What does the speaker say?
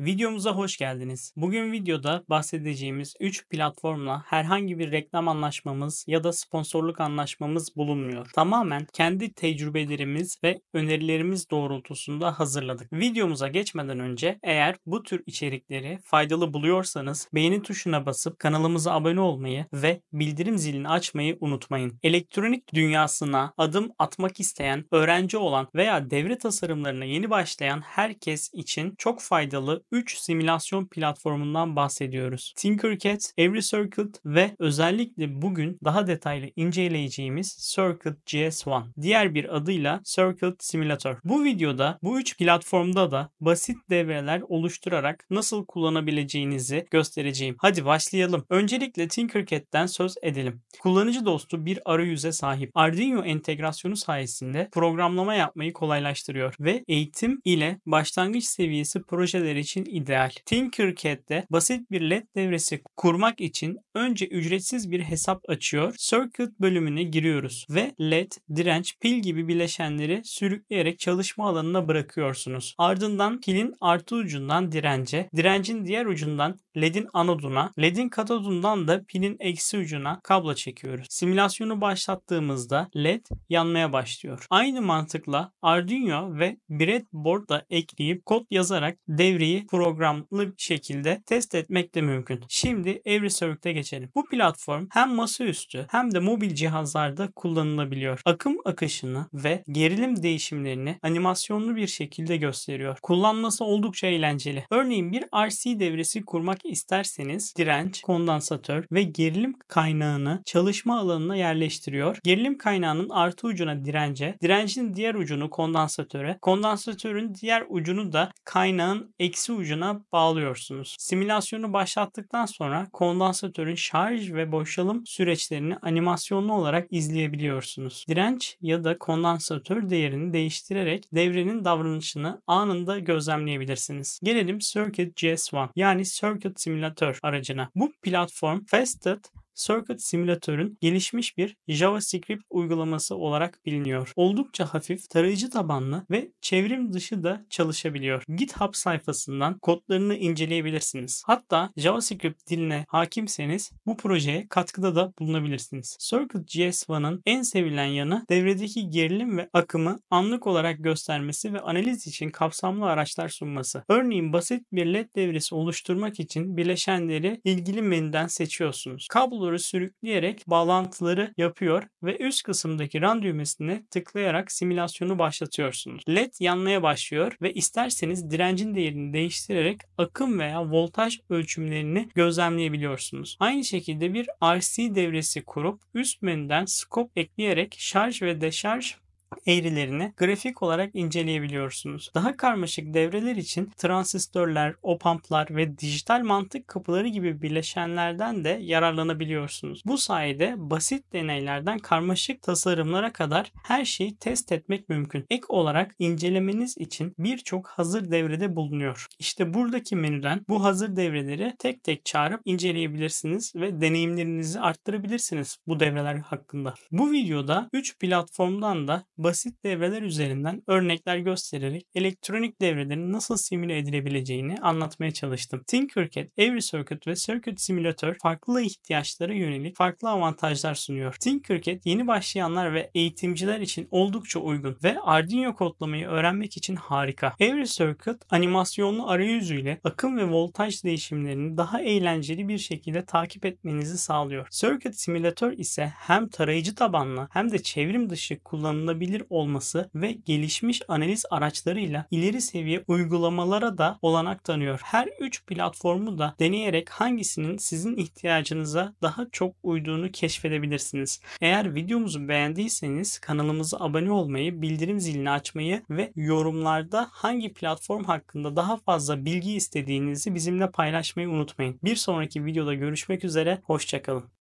Videomuza hoş geldiniz. Bugün videoda bahsedeceğimiz 3 platformla herhangi bir reklam anlaşmamız ya da sponsorluk anlaşmamız bulunmuyor. Tamamen kendi tecrübelerimiz ve önerilerimiz doğrultusunda hazırladık. Videomuza geçmeden önce eğer bu tür içerikleri faydalı buluyorsanız beğeni tuşuna basıp kanalımıza abone olmayı ve bildirim zilini açmayı unutmayın. Elektronik dünyasına adım atmak isteyen, öğrenci olan veya devre tasarımlarına yeni başlayan herkes için çok faydalı 3 simülasyon platformundan bahsediyoruz. Tinkercad, EveryCircuit ve özellikle bugün daha detaylı inceleyeceğimiz CircuitJS1. Diğer bir adıyla Circuit Simulator. Bu videoda bu 3 platformda da basit devreler oluşturarak nasıl kullanabileceğinizi göstereceğim. Hadi başlayalım. Öncelikle Tinkercad'den söz edelim. Kullanıcı dostu bir arayüze sahip. Arduino entegrasyonu sayesinde programlama yapmayı kolaylaştırıyor ve eğitim ile başlangıç seviyesi projeler için için ideal. Tinkercad'de basit bir led devresi kurmak için önce ücretsiz bir hesap açıyor. Circuit bölümüne giriyoruz ve led, direnç, pil gibi bileşenleri sürükleyerek çalışma alanına bırakıyorsunuz. Ardından pilin artı ucundan dirence, direncin diğer ucundan ledin anoduna, ledin katodundan da pilin eksi ucuna kablo çekiyoruz. Simülasyonu başlattığımızda led yanmaya başlıyor. Aynı mantıkla Arduino ve breadboard da ekleyip kod yazarak devreyi programlı bir şekilde test etmek de mümkün. Şimdi EveryServe'de geçelim. Bu platform hem masaüstü hem de mobil cihazlarda kullanılabiliyor. Akım akışını ve gerilim değişimlerini animasyonlu bir şekilde gösteriyor. Kullanması oldukça eğlenceli. Örneğin bir RC devresi kurmak isterseniz direnç, kondansatör ve gerilim kaynağını çalışma alanına yerleştiriyor. Gerilim kaynağının artı ucuna dirence, direncin diğer ucunu kondansatöre, kondansatörün diğer ucunu da kaynağın eksi eksi ucuna bağlıyorsunuz. Simülasyonu başlattıktan sonra kondansatörün şarj ve boşalım süreçlerini animasyonlu olarak izleyebiliyorsunuz. Direnç ya da kondansatör değerini değiştirerek devrenin davranışını anında gözlemleyebilirsiniz. Gelelim Circuit GS1 yani Circuit Simulator aracına. Bu platform Fasted Circuit Simulator'ın gelişmiş bir JavaScript uygulaması olarak biliniyor. Oldukça hafif, tarayıcı tabanlı ve çevrim dışı da çalışabiliyor. GitHub sayfasından kodlarını inceleyebilirsiniz. Hatta JavaScript diline hakimseniz bu projeye katkıda da bulunabilirsiniz. CircuitJS1'ın en sevilen yanı devredeki gerilim ve akımı anlık olarak göstermesi ve analiz için kapsamlı araçlar sunması. Örneğin basit bir led devresi oluşturmak için bileşenleri ilgili menüden seçiyorsunuz. Kablo doğru sürükleyerek bağlantıları yapıyor ve üst kısımdaki run düğmesine tıklayarak simülasyonu başlatıyorsunuz. LED yanmaya başlıyor ve isterseniz direncin değerini değiştirerek akım veya voltaj ölçümlerini gözlemleyebiliyorsunuz. Aynı şekilde bir RC devresi kurup üst menüden scope ekleyerek şarj ve deşarj eğrilerini grafik olarak inceleyebiliyorsunuz. Daha karmaşık devreler için transistörler, opamplar ve dijital mantık kapıları gibi bileşenlerden de yararlanabiliyorsunuz. Bu sayede basit deneylerden karmaşık tasarımlara kadar her şeyi test etmek mümkün. Ek olarak incelemeniz için birçok hazır devrede bulunuyor. İşte buradaki menüden bu hazır devreleri tek tek çağırıp inceleyebilirsiniz ve deneyimlerinizi arttırabilirsiniz bu devreler hakkında. Bu videoda 3 platformdan da basit basit devreler üzerinden örnekler göstererek elektronik devrelerin nasıl simüle edilebileceğini anlatmaya çalıştım. Tinkercad, Every Circuit ve Circuit Simulator farklı ihtiyaçlara yönelik farklı avantajlar sunuyor. Tinkercad yeni başlayanlar ve eğitimciler için oldukça uygun ve Arduino kodlamayı öğrenmek için harika. Every Circuit animasyonlu arayüzüyle akım ve voltaj değişimlerini daha eğlenceli bir şekilde takip etmenizi sağlıyor. Circuit Simulator ise hem tarayıcı tabanlı hem de çevrim dışı kullanılabilir erişilebilir olması ve gelişmiş analiz araçlarıyla ileri seviye uygulamalara da olanak tanıyor. Her üç platformu da deneyerek hangisinin sizin ihtiyacınıza daha çok uyduğunu keşfedebilirsiniz. Eğer videomuzu beğendiyseniz kanalımıza abone olmayı, bildirim zilini açmayı ve yorumlarda hangi platform hakkında daha fazla bilgi istediğinizi bizimle paylaşmayı unutmayın. Bir sonraki videoda görüşmek üzere, hoşçakalın.